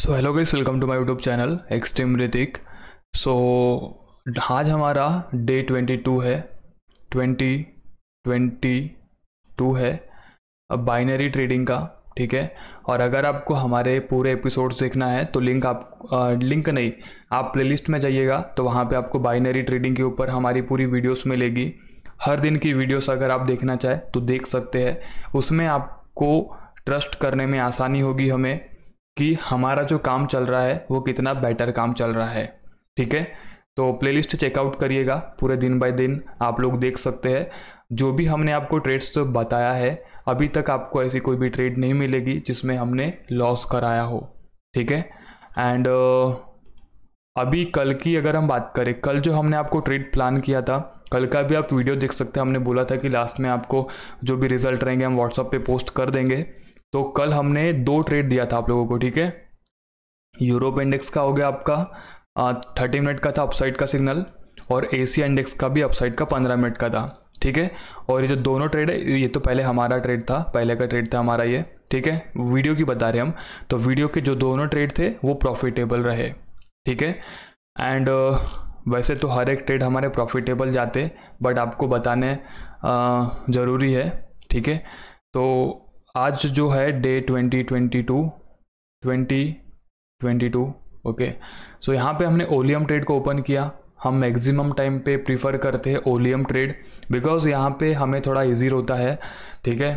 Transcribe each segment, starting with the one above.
so hello guys welcome to my YouTube channel extreme Hrithik so आज हमारा day twenty two है twenty twenty two है अब binary trading का ठीक है और अगर आपको हमारे पूरे एपिसोड्स देखना है तो लिंक आप आ, लिंक नहीं आप प्लेलिस्ट में जाइएगा तो वहाँ पे आपको बाइनरी ट्रेडिंग के ऊपर हमारी पूरी वीडियोस मिलेगी हर दिन की वीडियोस अगर आप देखना चाहें तो देख सकते हैं उसमें आपको ट्रस्ट करने में आसानी होगी हमें कि हमारा जो काम चल रहा है वो कितना बेटर काम चल रहा है ठीक है तो प्लेलिस्ट चेकआउट करिएगा पूरे दिन बाय दिन आप लोग देख सकते हैं जो भी हमने आपको ट्रेड्स तो बताया है अभी तक आपको ऐसी कोई भी ट्रेड नहीं मिलेगी जिसमें हमने लॉस कराया हो ठीक है एंड अभी कल की अगर हम बात करें कल जो हमने आपको ट्रेड प्लान किया था कल का भी आप वीडियो देख सकते हैं हमने बोला था कि लास्ट में आपको जो भी रिजल्ट रहेंगे हम व्हाट्सअप पे पोस्ट कर देंगे तो कल हमने दो ट्रेड दिया था आप लोगों को ठीक है यूरोप इंडेक्स का हो गया आपका थर्टी मिनट का था अपसाइड का सिग्नल और एशिया इंडेक्स का भी अपसाइड का पंद्रह मिनट का था ठीक है और ये जो दोनों ट्रेड है ये तो पहले हमारा ट्रेड था पहले का ट्रेड था हमारा ये ठीक है वीडियो की बता रहे हम तो वीडियो के जो दोनों ट्रेड थे वो प्रॉफिटेबल रहे ठीक है एंड वैसे तो हर एक ट्रेड हमारे प्रॉफिटेबल जाते बट आपको बताने ज़रूरी है ठीक है तो आज जो है day twenty twenty two twenty twenty two okay so यहाँ पे हमने ओलियम ट्रेड को ओपन किया हम मैक्सिमम टाइम पे प्रीफर करते हैं ओलियम ट्रेड बिकॉज यहाँ पे हमें थोड़ा इजी होता है ठीक है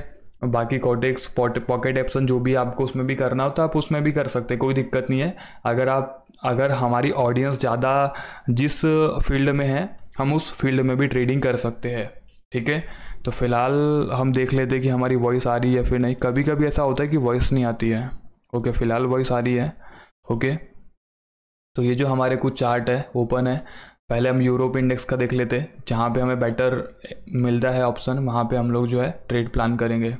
बाकी कॉटेक्स पॉकेट एप्सन जो भी आपको उसमें भी करना होता तो है आप उसमें भी कर सकते कोई दिक्कत नहीं है अगर आप अगर हमारी ऑडियंस ज़्यादा जिस फील्ड में है हम उस फील्ड में भी ट्रेडिंग कर सकते हैं ठीक है तो फ़िलहाल हम देख लेते कि हमारी वॉइस आ रही है फिर नहीं कभी कभी ऐसा होता है कि वॉइस नहीं आती है ओके फ़िलहाल वॉइस आ रही है ओके तो ये जो हमारे कुछ चार्ट है ओपन है पहले हम यूरोप इंडेक्स का देख लेते जहाँ पे हमें बेटर मिलता है ऑप्शन वहाँ पे हम लोग जो है ट्रेड प्लान करेंगे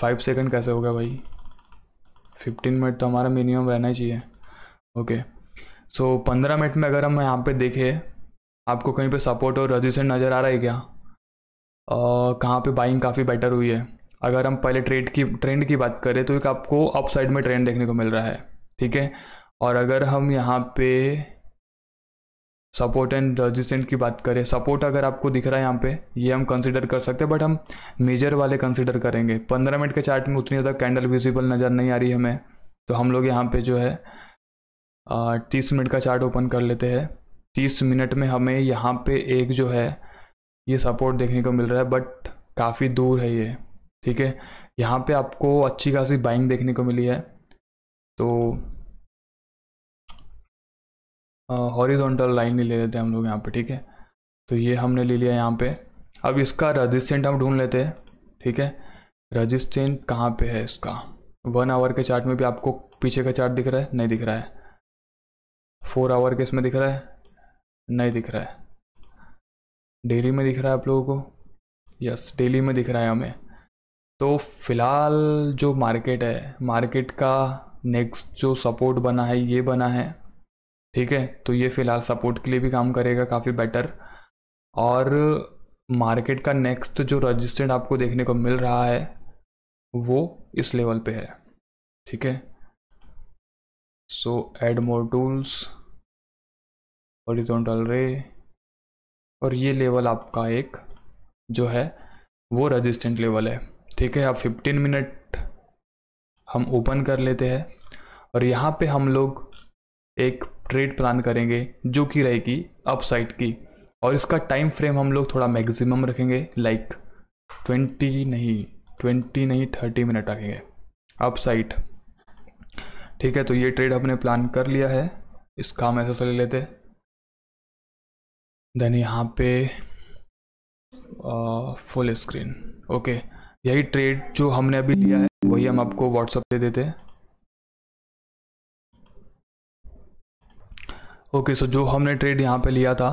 फाइव सेकंड कैसे होगा भाई फिफ्टीन मिनट तो हमारा मिनिमम रहना ही चाहिए ओके सो पंद्रह मिनट में अगर हम यहाँ पे देखें आपको कहीं पे सपोर्ट और रजिस्टेंट नज़र आ रहा है क्या कहाँ पे बाइंग काफ़ी बेटर हुई है अगर हम पहले ट्रेड की ट्रेंड की बात करें तो एक आपको अप साइड में ट्रेंड देखने को मिल रहा है ठीक है और अगर हम यहाँ पे सपोर्ट एंड रजिस्टेंट की बात करें सपोर्ट अगर आपको दिख रहा है यहाँ पे ये हम कंसिडर कर सकते हैं बट हम मेजर वाले कंसिडर करेंगे पंद्रह मिनट के चार्ट में उतनी ज़्यादा कैंडल विजिबल नज़र नहीं आ रही हमें तो हम लोग यहाँ पे जो है तीस मिनट का चार्ट ओपन कर लेते हैं तीस मिनट में हमें यहाँ पे एक जो है ये सपोर्ट देखने को मिल रहा है बट काफ़ी दूर है ये ठीक है यहाँ पे आपको अच्छी खासी बाइंग देखने को मिली है तो हॉरिजॉन्टल लाइन नहीं ले लेते हम लोग यहाँ पे ठीक है तो ये हमने ले लिया यहाँ पे अब इसका रजिस्टेंट हम ढूंढ लेते हैं ठीक है रजिस्टेंट कहाँ पे है इसका वन आवर के चार्ट में भी आपको पीछे का चार्ट दिख रहा है नहीं दिख रहा है फोर आवर के इसमें दिख रहा है नहीं दिख रहा है डेली में दिख रहा है आप लोगों को यस डेली में दिख रहा है हमें तो फ़िलहाल जो मार्केट है मार्केट का नेक्स्ट जो सपोर्ट बना है ये बना है ठीक है तो ये फ़िलहाल सपोर्ट के लिए भी काम करेगा काफ़ी बेटर और मार्केट का नेक्स्ट जो रजिस्टेंट आपको देखने को मिल रहा है वो इस लेवल पे है ठीक है so add more tools horizontal ray और ये लेवल आपका एक जो है वो रजिस्टेंट लेवल है ठीक है आप 15 मिनट हम ओपन कर लेते हैं और यहाँ पे हम लोग एक ट्रेड प्लान करेंगे जो कि रहेगी अपसाइड की और इसका टाइम फ्रेम हम लोग थोड़ा मैक्सिमम रखेंगे लाइक ट्वेंटी नहीं ट्वेंटी नहीं थर्टी मिनट रखेंगे अपसाइड ठीक है तो ये ट्रेड हमने प्लान कर लिया है इसका हम ऐसा ले लेते हैं देन यहाँ पे फुल स्क्रीन ओके यही ट्रेड जो हमने अभी लिया है वही हम आपको व्हाट्सअप दे देते हैं ओके सो जो हमने ट्रेड यहाँ पे लिया था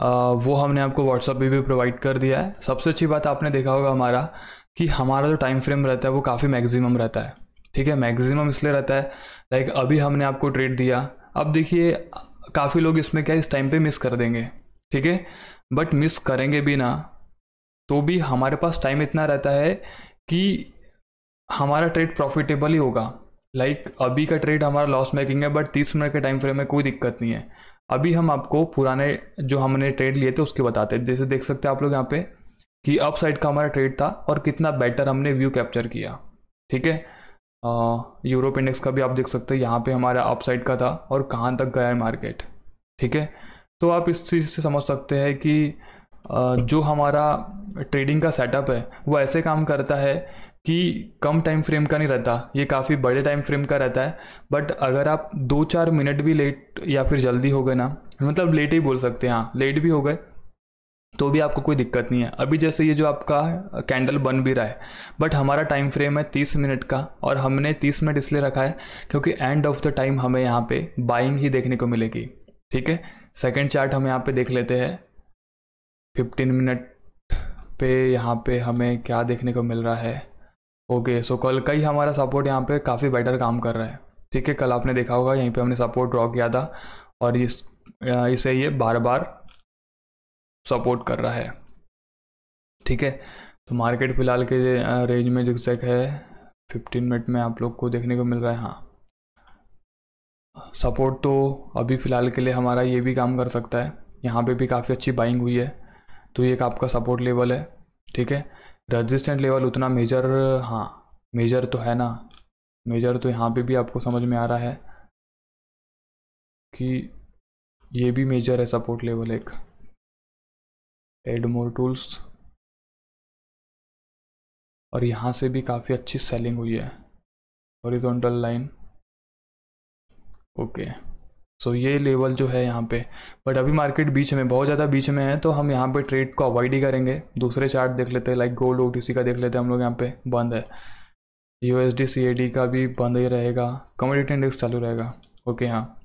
आ, वो हमने आपको व्हाट्सअप पे भी प्रोवाइड कर दिया है सबसे अच्छी बात आपने देखा होगा हमारा कि हमारा जो टाइम फ्रेम रहता है वो काफ़ी मैक्सिमम रहता है ठीक है मैक्सिमम इसलिए रहता है लाइक अभी हमने आपको ट्रेड दिया अब देखिए काफ़ी लोग इसमें क्या इस टाइम पे मिस कर देंगे ठीक है बट मिस करेंगे भी ना तो भी हमारे पास टाइम इतना रहता है कि हमारा ट्रेड प्रॉफिटेबल ही होगा लाइक like, अभी का ट्रेड हमारा लॉस मेकिंग है बट तीस मिनट के टाइम फ्रेम में कोई दिक्कत नहीं है अभी हम आपको पुराने जो हमने ट्रेड लिए थे उसके बताते हैं जैसे देख सकते हैं आप लोग यहाँ पे कि अप साइड का हमारा ट्रेड था और कितना बेटर हमने व्यू कैप्चर किया ठीक है यूरोप इंडेक्स का भी आप देख सकते हैं यहाँ पे हमारा अप साइड का था और कहाँ तक गया है मार्केट ठीक है तो आप इस चीज़ से समझ सकते हैं कि जो हमारा ट्रेडिंग का सेटअप है वो ऐसे काम करता है कि कम टाइम फ्रेम का नहीं रहता ये काफ़ी बड़े टाइम फ्रेम का रहता है बट अगर आप दो चार मिनट भी लेट या फिर जल्दी हो गए ना मतलब लेट ही बोल सकते हैं हाँ लेट भी हो गए तो भी आपको कोई दिक्कत नहीं है अभी जैसे ये जो आपका कैंडल बन भी रहा है बट हमारा टाइम फ्रेम है तीस मिनट का और हमने तीस मिनट इसलिए रखा है क्योंकि एंड ऑफ द टाइम हमें यहाँ पे बाइंग ही देखने को मिलेगी ठीक है सेकेंड चार्ट हम यहाँ पे देख लेते हैं फिफ्टीन मिनट पे यहाँ पे हमें क्या देखने को मिल रहा है ओके सो कल का ही हमारा सपोर्ट यहाँ पे काफ़ी बेटर काम कर रहा है ठीक है कल आपने देखा होगा यहीं पे हमने सपोर्ट ड्रॉ किया था और इस इसे ये बार बार सपोर्ट कर रहा है ठीक है तो मार्केट फ़िलहाल के रेंज में जिक्सैक है फिफ्टीन मिनट में आप लोग को देखने को मिल रहा है हाँ सपोर्ट तो अभी फ़िलहाल के लिए हमारा ये भी काम कर सकता है यहाँ पे भी काफ़ी अच्छी बाइंग हुई है तो ये एक आपका सपोर्ट लेवल है ठीक है रजिस्टेंट लेवल उतना मेजर हाँ मेजर तो है ना मेजर तो यहाँ पे भी आपको समझ में आ रहा है कि ये भी मेजर है सपोर्ट लेवल एक एड मोर टूल्स और यहाँ से भी काफ़ी अच्छी सेलिंग हुई है हॉरिजॉन्टल लाइन ओके सो ये लेवल जो है यहाँ पे बट अभी मार्केट बीच में बहुत ज़्यादा बीच में है तो हम यहाँ पे ट्रेड को अवॉइड ही करेंगे दूसरे चार्ट देख लेते हैं लाइक गोल्ड ओ का देख लेते हैं हम लोग यहाँ पे बंद है U S D C A D का भी बंद ही रहेगा कमोडिटी इंडेक्स चालू रहेगा ओके okay, हाँ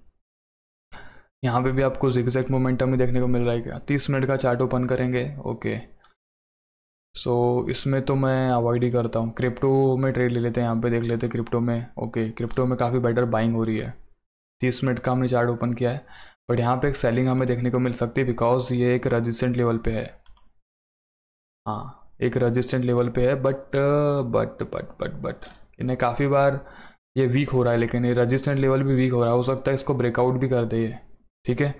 यहाँ पे भी आपको जिक्जैक मोमेंटम ही देखने को मिल रहा है क्या तीस मिनट का चार्ट ओपन करेंगे ओके सो इसमें तो मैं अवॉइड ही करता हूँ क्रिप्टो में ट्रेड ले लेते हैं यहाँ पे देख लेते हैं क्रिप्टो में ओके क्रिप्टो में काफ़ी बेटर बाइंग हो रही है तीस मिनट का हमने चार्ट ओपन किया है बट यहाँ पे एक सेलिंग हमें देखने को मिल सकती है बिकॉज ये एक रजिस्टेंट लेवल पे है हाँ एक रजिस्टेंट लेवल पे है but but but but but इन्हें काफ़ी बार ये वीक हो रहा है लेकिन ये रजिस्टेंट लेवल भी वीक हो रहा है हो सकता है इसको ब्रेकआउट भी कर दे ये ठीक है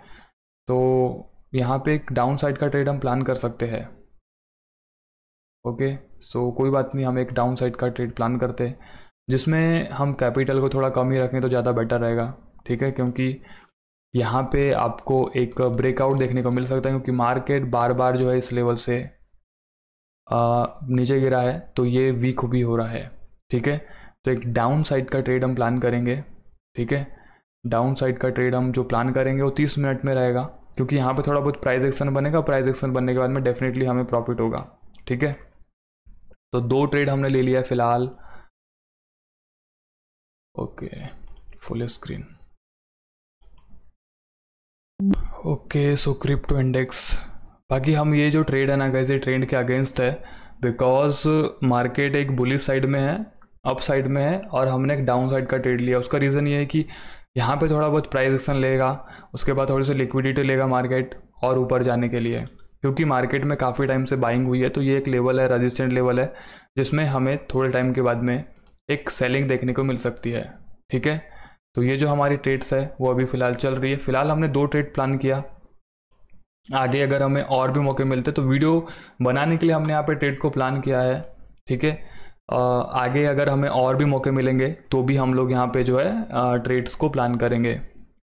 तो यहाँ पे एक डाउन साइड का ट्रेड हम प्लान कर सकते हैं ओके सो कोई बात नहीं हम एक डाउन साइड का ट्रेड प्लान करते हैं जिसमें हम कैपिटल को थोड़ा कम ही रखें तो ज़्यादा बेटर रहेगा ठीक है क्योंकि यहाँ पे आपको एक ब्रेकआउट देखने को मिल सकता है क्योंकि मार्केट बार बार जो है इस लेवल से आ, नीचे गिरा है तो ये वीक भी हो रहा है ठीक है तो एक डाउन साइड का ट्रेड हम प्लान करेंगे ठीक है डाउन साइड का ट्रेड हम जो प्लान करेंगे वो तीस मिनट में रहेगा क्योंकि यहाँ पे थोड़ा बहुत प्राइस एक्शन बनेगा प्राइस एक्शन बनने के बाद में डेफिनेटली हमें प्रॉफिट होगा ठीक है तो दो ट्रेड हमने ले लिया फिलहाल okay full screen okay so crypto index बाकी हम ये जो ट्रेड है ना कैसे ट्रेंड के अगेंस्ट है बिकॉज मार्केट uh, एक बुलिस साइड में है अप साइड में है और हमने एक डाउन साइड का ट्रेड लिया उसका रीज़न ये है कि यहाँ पे थोड़ा बहुत प्राइस एक्शन लेगा उसके बाद थोड़ी सी लिक्विडिटी लेगा मार्केट और ऊपर जाने के लिए क्योंकि मार्केट में काफ़ी टाइम से बाइंग हुई है तो ये एक लेवल है रजिस्टेंट लेवल है जिसमें हमें थोड़े टाइम के बाद में एक सेलिंग देखने को मिल सकती है ठीक है तो ये जो हमारी ट्रेड्स है वो अभी फ़िलहाल चल रही है फ़िलहाल हमने दो ट्रेड प्लान किया आगे अगर हमें और भी मौके मिलते तो वीडियो बनाने के लिए हमने यहाँ पे ट्रेड को प्लान किया है ठीक है आगे अगर हमें और भी मौके मिलेंगे तो भी हम लोग यहाँ पे जो है ट्रेड्स को प्लान करेंगे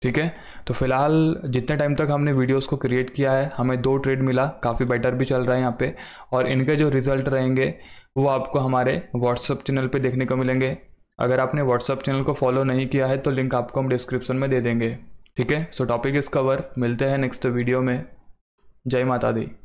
ठीक है तो फिलहाल जितने टाइम तक हमने वीडियोस को क्रिएट किया है हमें दो ट्रेड मिला काफ़ी बेटर भी चल रहा है यहाँ पे और इनके जो रिज़ल्ट रहेंगे वो आपको हमारे व्हाट्सअप चैनल पे देखने को मिलेंगे अगर आपने व्हाट्सअप चैनल को फॉलो नहीं किया है तो लिंक आपको हम डिस्क्रिप्शन में दे देंगे ठीक है सो टॉपिक इस कवर मिलते हैं नेक्स्ट वीडियो में जय माता दी